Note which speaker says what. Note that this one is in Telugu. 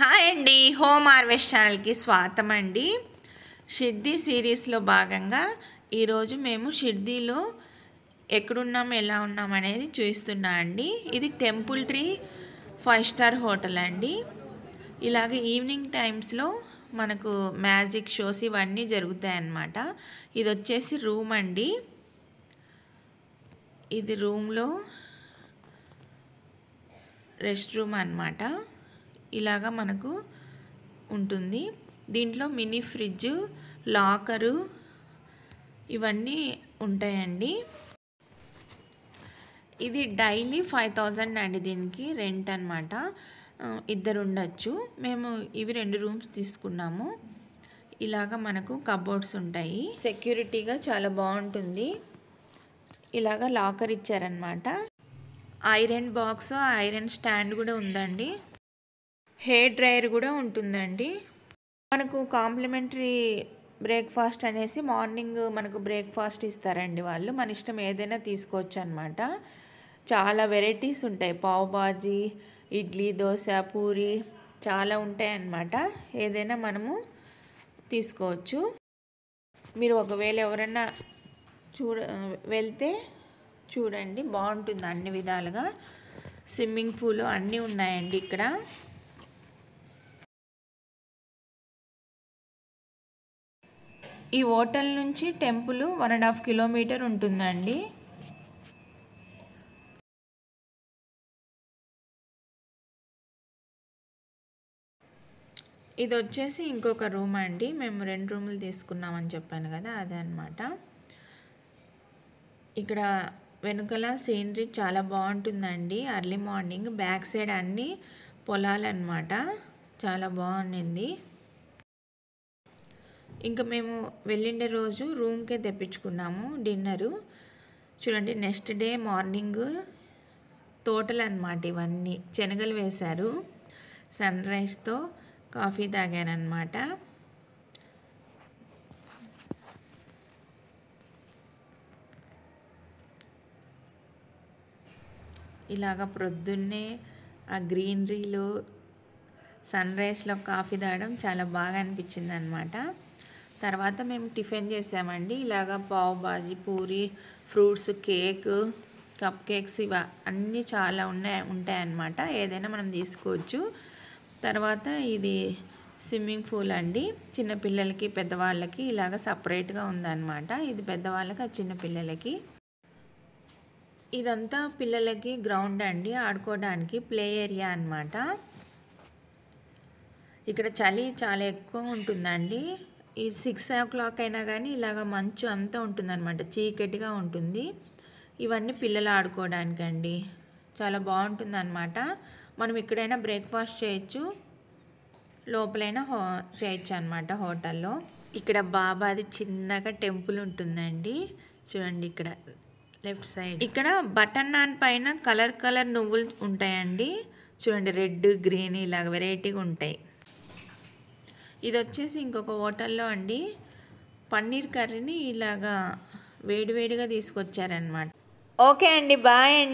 Speaker 1: హాయ్ అండి హోమ్ హార్వెస్ట్ ఛానల్కి స్వాగతం అండి షిర్ది సిరీస్లో భాగంగా ఈరోజు మేము షిర్దీలో ఎక్కడున్నాం ఎలా ఉన్నాం అనేది చూస్తున్నా అండి ఇది temple tree five star hotel అండి ఇలాగే ఈవినింగ్ టైమ్స్లో మనకు మ్యాజిక్ షోస్ ఇవన్నీ జరుగుతాయన్నమాట ఇది వచ్చేసి రూమ్ అండి ఇది రూమ్లో రెస్ట్ రూమ్ అనమాట ఇలాగా మనకు ఉంటుంది దీంట్లో మినీ ఫ్రిడ్జ్ లాకరు ఇవన్నీ ఉంటాయండి ఇది డైలీ ఫైవ్ థౌజండ్ అండి దీనికి రెంట్ అనమాట ఇద్దరు ఉండొచ్చు మేము ఇవి రెండు రూమ్స్ తీసుకున్నాము ఇలాగ మనకు కబోర్డ్స్ ఉంటాయి సెక్యూరిటీగా చాలా బాగుంటుంది ఇలాగ లాకర్ ఇచ్చారనమాట ఐరన్ బాక్స్ ఐరన్ స్టాండ్ కూడా ఉందండి హెయిర్ డ్రైయర్ కూడా ఉంటుందండి మనకు కాంప్లిమెంటరీ బ్రేక్ఫాస్ట్ అనేసి మార్నింగ్ మనకు బ్రేక్ఫాస్ట్ ఇస్తారండి వాళ్ళు మన ఇష్టం ఏదైనా తీసుకోవచ్చు అనమాట చాలా వెరైటీస్ ఉంటాయి పావు బాజీ ఇడ్లీ దోశ పూరి చాలా ఉంటాయి అన్నమాట ఏదైనా మనము తీసుకోవచ్చు మీరు ఒకవేళ ఎవరైనా చూడ వెళ్తే చూడండి బాగుంటుంది అన్ని విధాలుగా స్విమ్మింగ్ పూలు అన్నీ ఉన్నాయండి ఇక్కడ ఈ హోటల్ నుంచి temple one and half kilometre ఉంటుందండి ఇది వచ్చేసి ఇంకొక రూమ్ అండి మేము రెండు రూములు తీసుకున్నామని చెప్పాను కదా అదే అనమాట ఇక్కడ వెనుకల సీనరీ చాలా బాగుంటుందండి అర్లీ మార్నింగ్ బ్యాక్ సైడ్ అన్నీ పొలాలన్నమాట చాలా బాగుండింది ఇంకా మేము వెళ్ళిండే రోజు రూమ్కే తెప్పించుకున్నాము డిన్నరు చూడండి నెక్స్ట్ డే మార్నింగ్ తోటలు అనమాట ఇవన్నీ శనగలు వేశారు సన్ రైజ్తో కాఫీ తాగానమాట ఇలాగ ప్రొద్దున్నే ఆ గ్రీనరీలో సన్ రైజ్లో కాఫీ తాగడం చాలా బాగా అనిపించింది అనమాట తర్వాత మేము టిఫిన్ చేసామండి ఇలాగ pav bhaji puri fruits cake cup cakes ఇవ అన్నీ చాలా ఉన్నాయి ఉంటాయన్నమాట ఏదైనా మనం తీసుకోవచ్చు తర్వాత ఇది స్విమ్మింగ్ పూల్ అండి చిన్నపిల్లలకి పెద్దవాళ్ళకి ఇలాగ సపరేట్గా ఉందన్నమాట ఇది పెద్దవాళ్ళకి ఆ చిన్నపిల్లలకి ఇదంతా పిల్లలకి గ్రౌండ్ అండి ఆడుకోవడానికి ప్లే ఏరియా అనమాట ఇక్కడ చలి చాలా ఎక్కువ ఉంటుందండి ఈ సిక్స్ ఓ క్లాక్ అయినా కానీ ఇలాగ మంచు అంతా ఉంటుందన్నమాట చీకటిగా ఉంటుంది ఇవన్నీ పిల్లలు ఆడుకోవడానికండి చాలా బాగుంటుంది అనమాట మనం ఇక్కడైనా బ్రేక్ఫాస్ట్ చేయొచ్చు లోపలైనా హో చేయొచ్చు అనమాట హోటల్లో ఇక్కడ బాబాది చిన్నగా టెంపుల్ ఉంటుందండి చూడండి ఇక్కడ లెఫ్ట్ సైడ్ ఇక్కడ బటన్ నాన్ పైన కలర్ కలర్ నువ్వులు ఉంటాయండి చూడండి రెడ్ గ్రీన్ ఇలాగ వెరైటీగా ఉంటాయి ఇది వచ్చేసి ఇంకొక హోటల్లో అండి పన్నీర్ కర్రీని ఇలాగా వేడివేడిగా తీసుకొచ్చారనమాట ఓకే అండి బాయ్ అండి